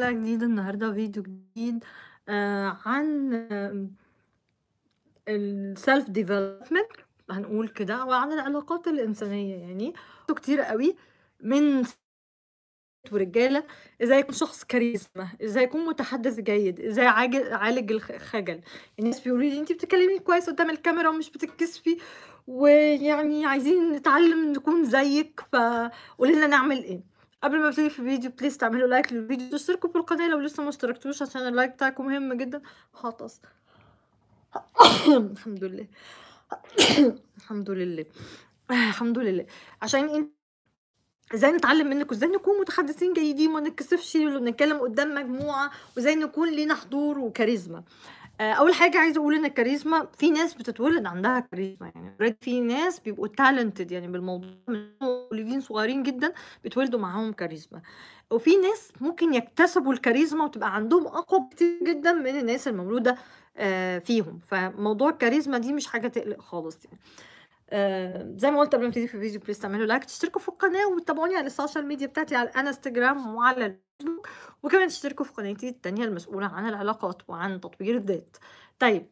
حلقة جديدة النهاردة فيديو جديد آه عن السلف ديفلوبمنت هنقول كده وعن العلاقات الإنسانية يعني كتير قوي من ورجالة ازاي يكون شخص كاريزما ازاي يكون متحدث جيد ازاي عالج الخجل الناس بيقولوا لي انت بتتكلمي كويس قدام الكاميرا ومش بتتكسفي ويعني عايزين نتعلم نكون زيك فقولي لنا نعمل ايه قبل ما ابتدي في الفيديو بليز تعملوا لايك للفيديو تشتركوا في القناه لو لسه ما اشتركتوش عشان اللايك بتاعكم مهم جدا هطس الحمد لله الحمد لله الحمد لله عشان انت ازاي نتعلم منك ازاي نكون متحدثين جيدين وما نتكسفش ونتكلم قدام مجموعه وازاي نكون لينا حضور وكاريزما آه، اول حاجه عايزه اقول ان الكاريزما في ناس بتتولد عندها كاريزما يعني في ناس بيبقوا تالنتد يعني بالموضوع مولودين صغيرين جدا بيتولدوا معاهم كاريزما وفي ناس ممكن يكتسبوا الكاريزما وتبقى عندهم اقوى كتير جدا من الناس المولوده آه، فيهم فموضوع الكاريزما دي مش حاجه تقلق خالص يعني زي ما قلت قبل ما في الفيديو بليز تعملوا لايك تشتركوا في القناه وتتابعوني على السوشيال ميديا بتاعتي على الانستجرام وعلى الفيسبوك وكمان تشتركوا في قناتي الثانيه المسؤولة عن العلاقات وعن تطوير الذات طيب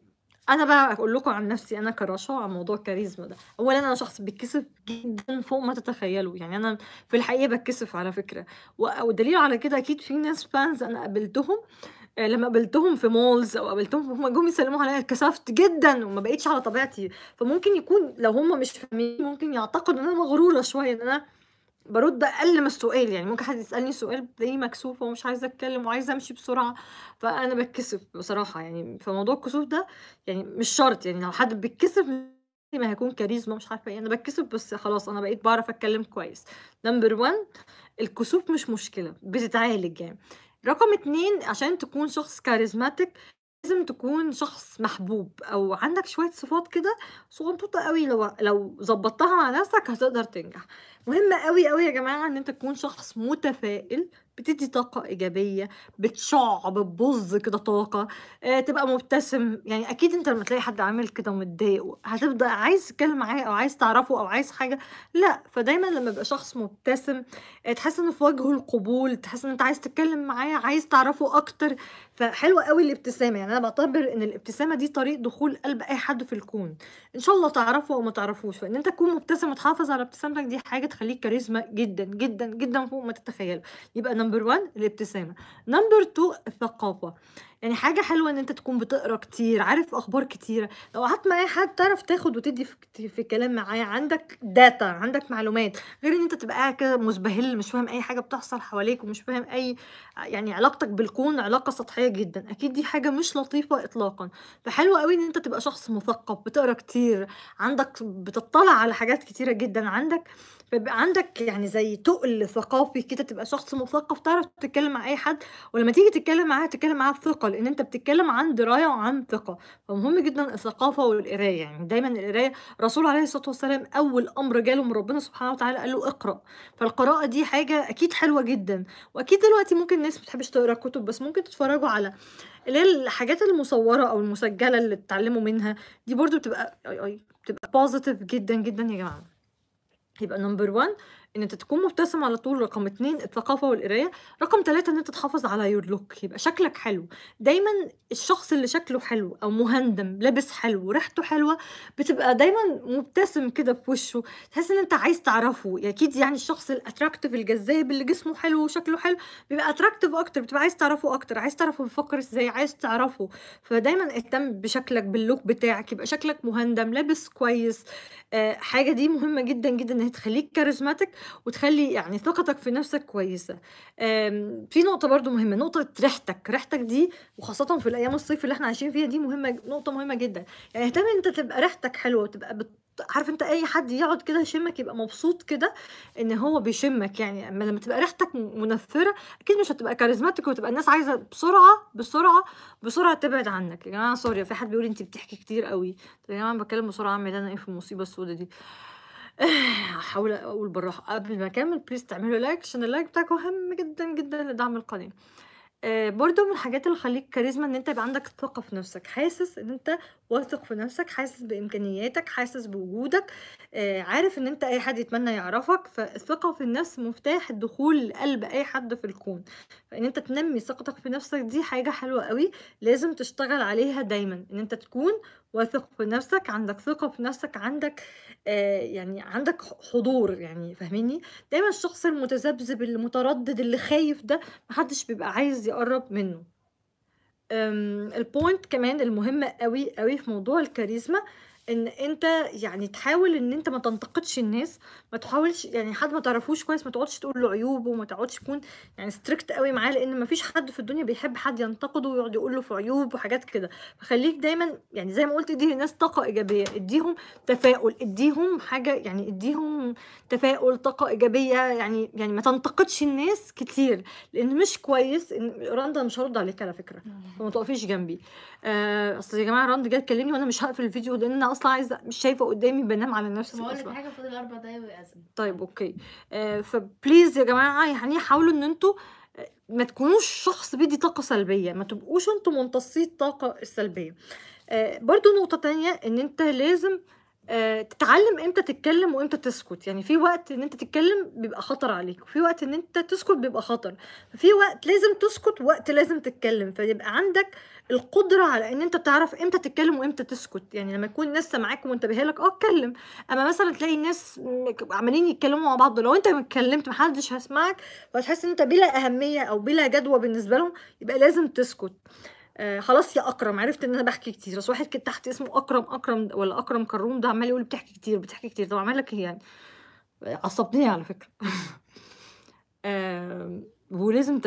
انا بقى اقول لكم عن نفسي انا كرشا عن موضوع الكاريزما ده اولا انا شخص بيتكسف جدا فوق ما تتخيلوا يعني انا في الحقيقه بتكسف على فكره والدليل على كده اكيد في ناس فانز انا قابلتهم آه لما قابلتهم في مولز او قابلتهم هم جم يسلموا عليا اتكسفت جدا وما بقيتش على طبيعتي فممكن يكون لو هم مش فاهمين ممكن يعتقدوا ان انا مغروره شويه ان انا برد اقل من السؤال يعني ممكن حد يسالني سؤال تلاقيني مكسوفه ومش عايزه اتكلم وعايزه امشي بسرعه فانا بتكسف بصراحه يعني فموضوع الكسوف ده يعني مش شرط يعني لو حد بيتكسف ما هيكون كاريزما مش عارفه ايه انا بتكسف بس خلاص انا بقيت بعرف اتكلم كويس نمبر 1 الكسوف مش مشكله بتتعالج يعني رقم اتنين عشان تكون شخص كاريزماتيك لازم تكون شخص محبوب او عندك شويه صفات كده صغنطوطه قوي لو لو ظبطتها مع نفسك هتقدر تنجح مهم قوي قوي يا جماعه ان انت تكون شخص متفائل بتدي طاقة إيجابية بتشع بتبظ كده طاقة آه، تبقى مبتسم يعني أكيد أنت لما تلاقي حد عامل كده ومتضايق هتبدأ عايز تتكلم معاه أو عايز تعرفه أو عايز حاجة لا فدايما لما يبقى شخص مبتسم آه، تحس إنه في وجهه القبول تحس إن أنت عايز تتكلم معاه عايز تعرفه أكتر فحلوة قوي الابتسامة يعني أنا بعتبر إن الابتسامة دي طريق دخول قلب أي حد في الكون إن شاء الله تعرفه أو ما تعرفوش فإن أنت تكون مبتسم وتحافظ على ابتسامتك دي حاجة تخليك كاريزما جدا جدا جدا فوق ما تتخيل يبقى نمبر 1 الابتسامه نمبر 2 الثقافه يعني حاجه حلوه ان انت تكون بتقرا كتير عارف اخبار كتيره لو قعدت مع اي حد تعرف تاخد وتدي في الكلام معاه عندك داتا عندك معلومات غير ان انت تبقى كده مزبهل مش فاهم اي حاجه بتحصل حواليك ومش فاهم اي يعني علاقتك بالكون علاقه سطحيه جدا اكيد دي حاجه مش لطيفه اطلاقا فحلو قوي ان انت تبقى شخص مثقف بتقرا كتير عندك بتطلع على حاجات كتيره جدا عندك بيبقى عندك يعني زي تقل ثقافي كده تبقى شخص مثقف تعرف تتكلم مع اي حد ولما تيجي تتكلم معاه تتكلم معاه بثقه لان انت بتتكلم عن درايه وعن ثقه فمهم جدا الثقافه والقرايه يعني دايما القرايه الرسول عليه الصلاه والسلام اول امر جاله من ربنا سبحانه وتعالى قال له اقرا فالقراءه دي حاجه اكيد حلوه جدا واكيد دلوقتي ممكن الناس ما بتحبش تقرا كتب بس ممكن تتفرجوا على اللي هي الحاجات المصوره او المسجله اللي تتعلموا منها دي برضو بتبقى أي أي بتبقى بوزيتيف جدا جدا يا جماعه number one, ان انت تكون مبتسم على طول رقم اتنين الثقافه والقرايه رقم ثلاثة ان انت تحافظ على يور لوك يبقى شكلك حلو دايما الشخص اللي شكله حلو او مهندم لابس حلو ريحته حلوه بتبقى دايما مبتسم كده في وشه تحس ان انت عايز تعرفه يعني اكيد يعني الشخص الاتراكتيف الجذاب اللي جسمه حلو وشكله حلو بيبقى اتراكتيف اكتر بتبقى عايز تعرفه اكتر عايز تعرفه بيفكر ازاي عايز تعرفه فدايما اهتم بشكلك باللوك بتاعك يبقى شكلك مهندم لابس كويس آه، حاجه دي مهمه جدا جدا ان هي تخليك كاريزماتيك وتخلي يعني ثقتك في نفسك كويسه في نقطه برضو مهمه نقطه ريحتك ريحتك دي وخاصه في الايام الصيف اللي احنا عايشين فيها دي مهمه نقطه مهمه جدا يعني اهتم انت تبقى ريحتك حلوه وتبقى بت... عارف انت اي حد يقعد كده يشمك يبقى مبسوط كده ان هو بيشمك يعني اما لما تبقى ريحتك منفره اكيد مش هتبقى كاريزماتيك وتبقى الناس عايزه بسرعه بسرعه بسرعه تبعد عنك يا جماعه سوري في حد بيقول انت بتحكي كتير قوي يا جماعه بتكلم بسرعه اعمل انا ايه في المصيبه السودة دي آه، هحاول اقول بالراحه قبل ما اكمل بليز تعملوا لايك عشان اللايك بتاعكم مهم جدا جدا لدعم القناه آه، برضو من الحاجات اللي خليك كاريزما ان انت يبقى عندك ثقه في نفسك حاسس ان انت واثق في نفسك حاسس بامكانياتك حاسس بوجودك آه، عارف ان انت اي حد يتمنى يعرفك فالثقه في النفس مفتاح الدخول لقلب اي حد في الكون فان انت تنمي ثقتك في نفسك دي حاجه حلوه قوي لازم تشتغل عليها دايما ان انت تكون واثق في نفسك عندك ثقه في نفسك عندك آه يعني عندك حضور يعني فاهميني دايما الشخص المتذبذب المتردد اللي خايف ده محدش بيبقى عايز يقرب منه البوينت كمان المهمه قوي قوي في موضوع الكاريزما ان انت يعني تحاول ان انت ما تنتقدش الناس ما تحاولش يعني حد ما تعرفوش كويس ما تقعدش تقول له عيوبه وما تقعدش تكون يعني ستريكت قوي معاه لان ما فيش حد في الدنيا بيحب حد ينتقده ويقعد يقول له في عيوب وحاجات كده فخليك دايما يعني زي ما قلت ادي للناس طاقه ايجابيه اديهم تفاؤل اديهم حاجه يعني اديهم تفاؤل طاقه ايجابيه يعني يعني ما تنتقدش الناس كتير لان مش كويس إن راندا مش هرد عليك على فكره فما تقفيش جنبي آه، اصل يا جماعه راندا جت تكلمني وانا مش هقفل الفيديو لان اصلا عايزه مش شايفه قدامي بنام على نفسي بقول هو حاجه فاضل اربع دقايق طيب اوكي آه فبليز يا جماعه يعني إيه، حاولوا ان انتوا آه، ما تكونوش شخص بيدي طاقه سلبيه ما تبقوش انتوا ممتصي الطاقه السلبيه آه برضو نقطه تانية ان انت لازم آه آه، تتعلم امتى تتكلم وامتى تسكت يعني في وقت ان انت تتكلم بيبقى خطر عليك وفي وقت ان انت تسكت بيبقى خطر في وقت لازم تسكت ووقت لازم تتكلم فيبقى عندك القدره على ان انت تعرف امتى تتكلم وامتى تسكت يعني لما يكون الناس معاك ومنتبهه لك اه اتكلم اما مثلا تلاقي الناس عمالين يتكلموا مع بعض لو انت ما اتكلمت محدش هيسمعك وهتحس ان انت بلا اهميه او بلا جدوى بالنسبه لهم يبقى لازم تسكت آه، خلاص يا اكرم عرفت ان انا بحكي كتير بس واحد كده تحت اسمه اكرم اكرم ولا اكرم كروم ده عمال يقول بتحكي كتير بتحكي كتير طب عمال لك ايه يعني عصبتني على فكره ولازم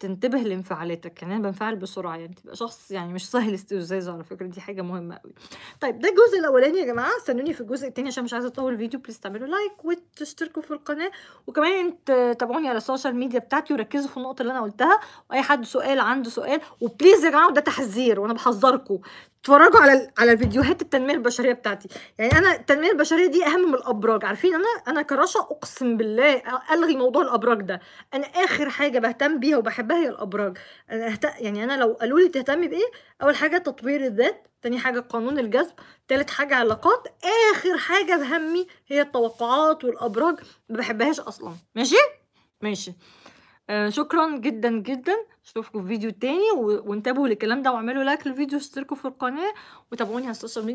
تنتبه لانفعالاتك يعني انا بنفعل بسرعه يعني تبقى شخص يعني مش سهل استفزازه على فكره دي حاجه مهمه قوي طيب ده الجزء الاولاني يا جماعه استنوني في الجزء الثاني عشان مش عايزه اطول الفيديو بليز تعملوا لايك وتشتركوا في القناه وكمان تابعوني على السوشيال ميديا بتاعتي وركزوا في النقطه اللي انا قلتها واي حد سؤال عنده سؤال وبليز يا جماعه وده تحذير وانا بحذركم اتفرجوا على على فيديوهات التنميه البشريه بتاعتي يعني انا التنميه البشريه دي اهم من الابراج عارفين انا انا كرشا اقسم بالله الغي موضوع الابراج ده انا اخر حاجة حاجه بهتم بيها وبحبها هي الابراج انا أهت... يعني انا لو قالوا لي تهتمي بايه اول حاجه تطوير الذات تاني حاجه قانون الجذب تالت حاجه علاقات اخر حاجه بهمي هي التوقعات والابراج ما بحبهاش اصلا ماشي ماشي آه شكرا جدا جدا اشوفكم في فيديو تاني و... وانتبهوا للكلام ده واعملوا لايك للفيديو واشتركوا في القناه وتابعوني على السوشيال ميديا